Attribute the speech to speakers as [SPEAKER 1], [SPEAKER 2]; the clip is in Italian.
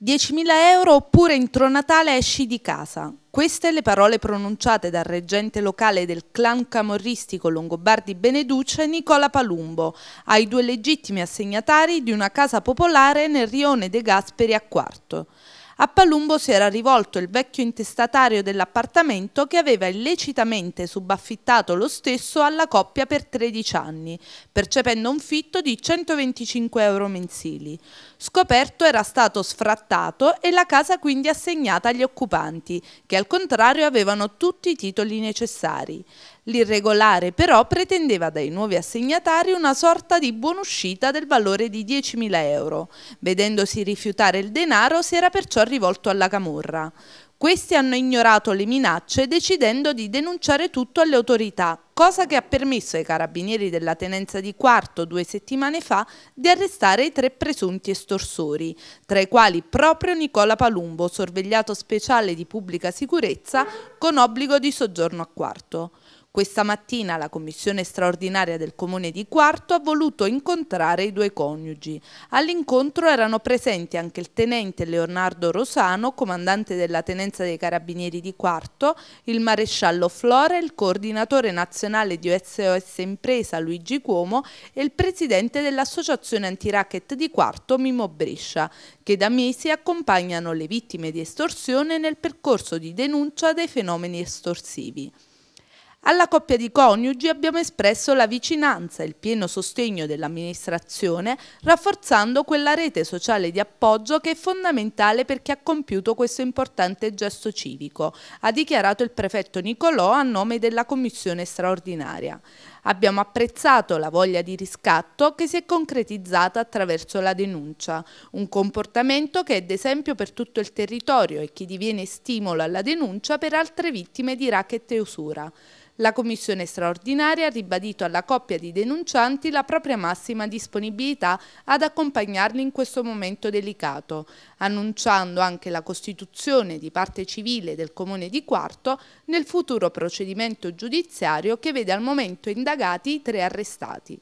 [SPEAKER 1] 10.000 euro oppure entro Natale esci di casa. Queste le parole pronunciate dal reggente locale del clan camorristico Longobardi Beneduce Nicola Palumbo ai due legittimi assegnatari di una casa popolare nel rione De Gasperi a Quarto. A Palumbo si era rivolto il vecchio intestatario dell'appartamento che aveva illecitamente subaffittato lo stesso alla coppia per 13 anni, percependo un fitto di 125 euro mensili. Scoperto era stato sfrattato e la casa quindi assegnata agli occupanti, che al contrario avevano tutti i titoli necessari. L'irregolare però pretendeva dai nuovi assegnatari una sorta di buonuscita del valore di 10.000 euro. Vedendosi rifiutare il denaro si era perciò rivolto alla Camorra. Questi hanno ignorato le minacce decidendo di denunciare tutto alle autorità, cosa che ha permesso ai carabinieri della tenenza di Quarto due settimane fa di arrestare i tre presunti estorsori, tra i quali proprio Nicola Palumbo, sorvegliato speciale di pubblica sicurezza con obbligo di soggiorno a Quarto. Questa mattina la commissione straordinaria del comune di Quarto ha voluto incontrare i due coniugi. All'incontro erano presenti anche il tenente Leonardo Rosano, comandante della tenenza dei carabinieri di Quarto, il maresciallo Flora, il coordinatore nazionale di OSOS Impresa Luigi Cuomo e il presidente dell'associazione antiracket di Quarto Mimo Brescia, che da mesi accompagnano le vittime di estorsione nel percorso di denuncia dei fenomeni estorsivi. Alla coppia di coniugi abbiamo espresso la vicinanza e il pieno sostegno dell'amministrazione, rafforzando quella rete sociale di appoggio che è fondamentale per chi ha compiuto questo importante gesto civico, ha dichiarato il prefetto Nicolò a nome della Commissione straordinaria. Abbiamo apprezzato la voglia di riscatto che si è concretizzata attraverso la denuncia, un comportamento che è d'esempio per tutto il territorio e che diviene stimolo alla denuncia per altre vittime di racket e usura. La commissione straordinaria ha ribadito alla coppia di denuncianti la propria massima disponibilità ad accompagnarli in questo momento delicato, annunciando anche la costituzione di parte civile del Comune di Quarto nel futuro procedimento giudiziario che vede al momento indagati i tre arrestati.